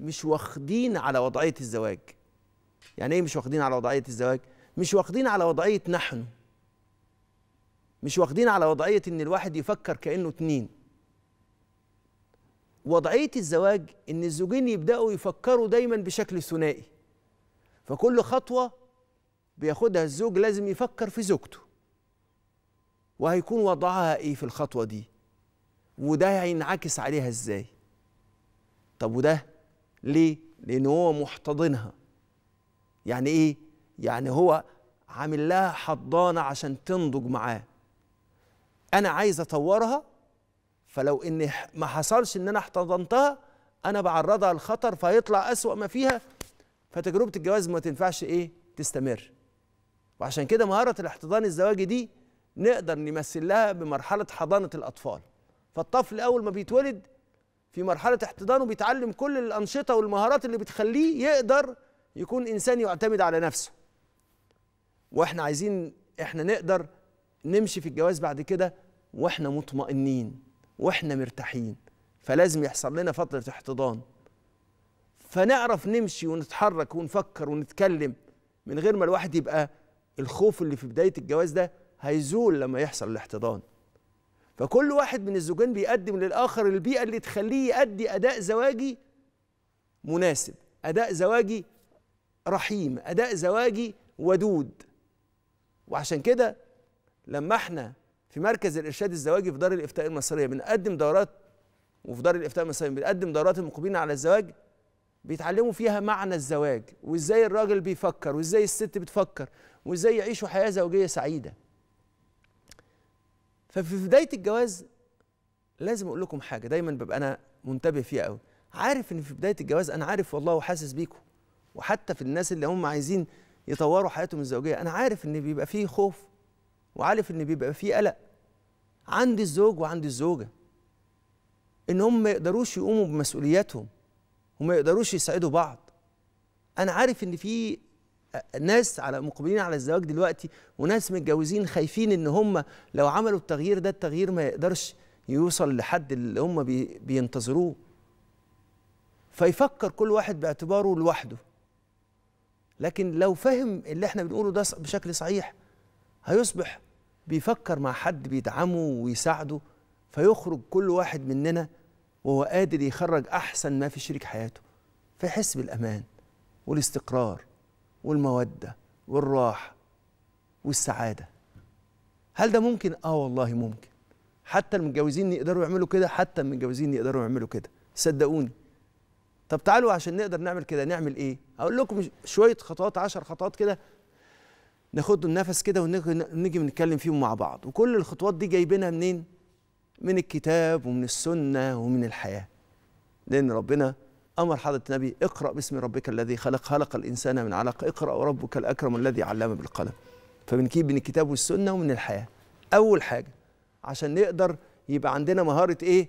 مش واخدين على وضعيه الزواج يعني ايه مش واخدين على وضعيه الزواج مش واخدين على وضعيه نحن مش واخدين على وضعيه ان الواحد يفكر كانه اتنين وضعيه الزواج ان الزوجين يبداوا يفكروا دايما بشكل ثنائي فكل خطوه بياخدها الزوج لازم يفكر في زوجته وهيكون وضعها ايه في الخطوه دي وده هينعكس عليها ازاي طب وده ليه؟ لأن هو محتضنها يعني إيه؟ يعني هو عامل لها حضانة عشان تنضج معاه أنا عايز أطورها فلو إن ما حصلش إن أنا احتضنتها أنا بعرضها للخطر فهيطلع أسوأ ما فيها فتجربة الجواز ما تنفعش إيه؟ تستمر وعشان كده مهارة الاحتضان الزواجي دي نقدر نمثل لها بمرحلة حضانة الأطفال فالطفل أول ما بيتولد في مرحلة احتضانه بيتعلم كل الأنشطة والمهارات اللي بتخليه يقدر يكون إنسان يعتمد على نفسه وإحنا عايزين إحنا نقدر نمشي في الجواز بعد كده وإحنا مطمئنين وإحنا مرتاحين فلازم يحصل لنا فترة احتضان فنعرف نمشي ونتحرك ونفكر ونتكلم من غير ما الواحد يبقى الخوف اللي في بداية الجواز ده هيزول لما يحصل الاحتضان فكل واحد من الزوجين بيقدم للآخر البيئة اللي تخليه يؤدي أداء زواجي مناسب أداء زواجي رحيم أداء زواجي ودود وعشان كده لما احنا في مركز الإرشاد الزواجي في دار الإفتاء المصرية بنقدم دورات وفي دار الإفتاء المصرية بنقدم دورات المقبلين على الزواج بيتعلموا فيها معنى الزواج وازاي الراجل بيفكر وازاي الست بتفكر وازاي يعيشوا حياة زوجية سعيدة ففي بدايه الجواز لازم اقول لكم حاجه دايما ببقى انا منتبه فيها قوي عارف ان في بدايه الجواز انا عارف والله وحاسس بيكم وحتى في الناس اللي هم عايزين يطوروا حياتهم الزوجيه انا عارف ان بيبقى فيه خوف وعارف ان بيبقى فيه قلق عند الزوج وعند الزوجه ان هم ما يقدروش يقوموا بمسؤولياتهم وما يقدروش يساعدوا بعض انا عارف ان في ناس على مقبلين على الزواج دلوقتي وناس متجوزين خايفين ان هم لو عملوا التغيير ده التغيير ما يقدرش يوصل لحد اللي هم بينتظروه فيفكر كل واحد باعتباره لوحده لكن لو فهم اللي احنا بنقوله ده بشكل صحيح هيصبح بيفكر مع حد بيدعمه ويساعده فيخرج كل واحد مننا وهو قادر يخرج احسن ما في شريك حياته فيحس بالامان والاستقرار والمودة والراحة والسعادة هل ده ممكن؟ آه والله ممكن حتى المتجوزين يقدروا يعملوا كده حتى المتجوزين يقدروا يعملوا كده صدقوني طب تعالوا عشان نقدر نعمل كده نعمل ايه؟ اقول لكم شوية خطوات 10 خطوات كده ناخد النفس كده ونيجي نتكلم فيهم مع بعض وكل الخطوات دي جايبينها منين؟ من الكتاب ومن السنة ومن الحياة لأن ربنا امر حضره النبي اقرا باسم ربك الذي خلق خلق الانسان من علق اقرا وربك الاكرم الذي علم بالقلم فبنكيب من الكتاب والسنه ومن الحياه اول حاجه عشان نقدر يبقى عندنا مهاره ايه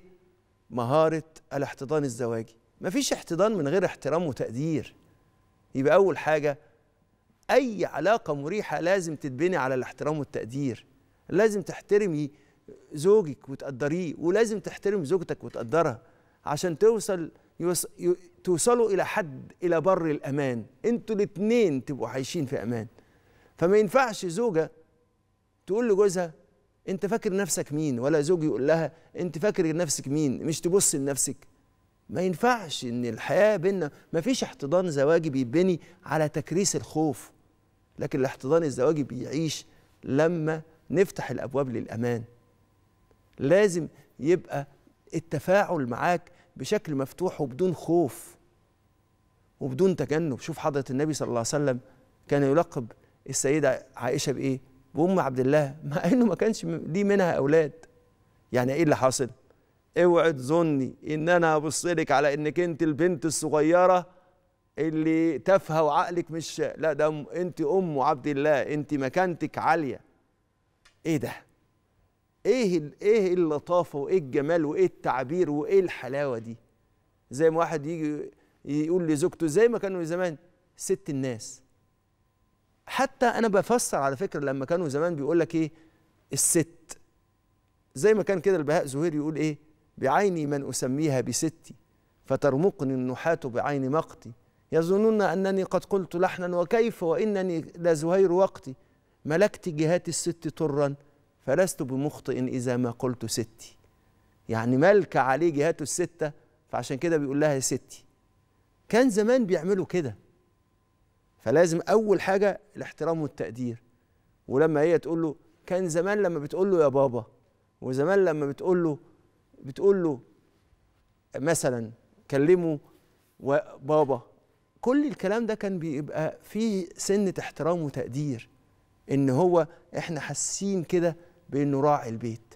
مهاره الاحتضان الزواجي مفيش احتضان من غير احترام وتقدير يبقى اول حاجه اي علاقه مريحه لازم تتبني على الاحترام والتقدير لازم تحترمي زوجك وتقدريه ولازم تحترم زوجتك وتقدرها عشان توصل توصلوا الى حد الى بر الامان انتوا الاثنين تبقوا عايشين في امان فما ينفعش زوجه تقول لجوزها انت فاكر نفسك مين ولا زوج يقول لها انت فاكر نفسك مين مش تبص لنفسك ما ينفعش ان الحياه بينا ما فيش احتضان زواجي بيتبني على تكريس الخوف لكن الاحتضان الزواجي بيعيش لما نفتح الابواب للامان لازم يبقى التفاعل معاك بشكل مفتوح وبدون خوف وبدون تجنب شوف حضرة النبي صلى الله عليه وسلم كان يلقب السيدة عائشة بإيه؟ بأم عبد الله مع إنه ما كانش ليه منها أولاد يعني إيه اللي حاصل؟ اوعي تظني إن أنا هبص لك على إنك أنت البنت الصغيرة اللي تافهة وعقلك مش لا ده أنت أم عبد الله أنت مكانتك عالية إيه ده؟ ايه ايه اللطافه وايه الجمال وايه التعبير وايه الحلاوه دي زي ما واحد يجي يقول لزوجته زي ما كانوا زمان ست الناس حتى انا بفسر على فكره لما كانوا زمان بيقول لك ايه الست زي ما كان كده البهاء زهير يقول ايه بعيني من اسميها بستي فترمقني النحاة بعين مقتي يظنون انني قد قلت لحنا وكيف وانني لزهير وقتي ملكت جهات الست طرا فلست بمخطئ إذا ما قلت ستي يعني ملك عليه جهاته الستة فعشان كده بيقول لها يا ستي كان زمان بيعملوا كده فلازم أول حاجة الاحترام والتقدير ولما هي تقول له كان زمان لما بتقول له يا بابا وزمان لما بتقول له بتقول له مثلا كلمه وبابا كل الكلام ده كان بيبقى فيه سنة احترام وتقدير ان هو احنا حاسين كده بأنه راعي البيت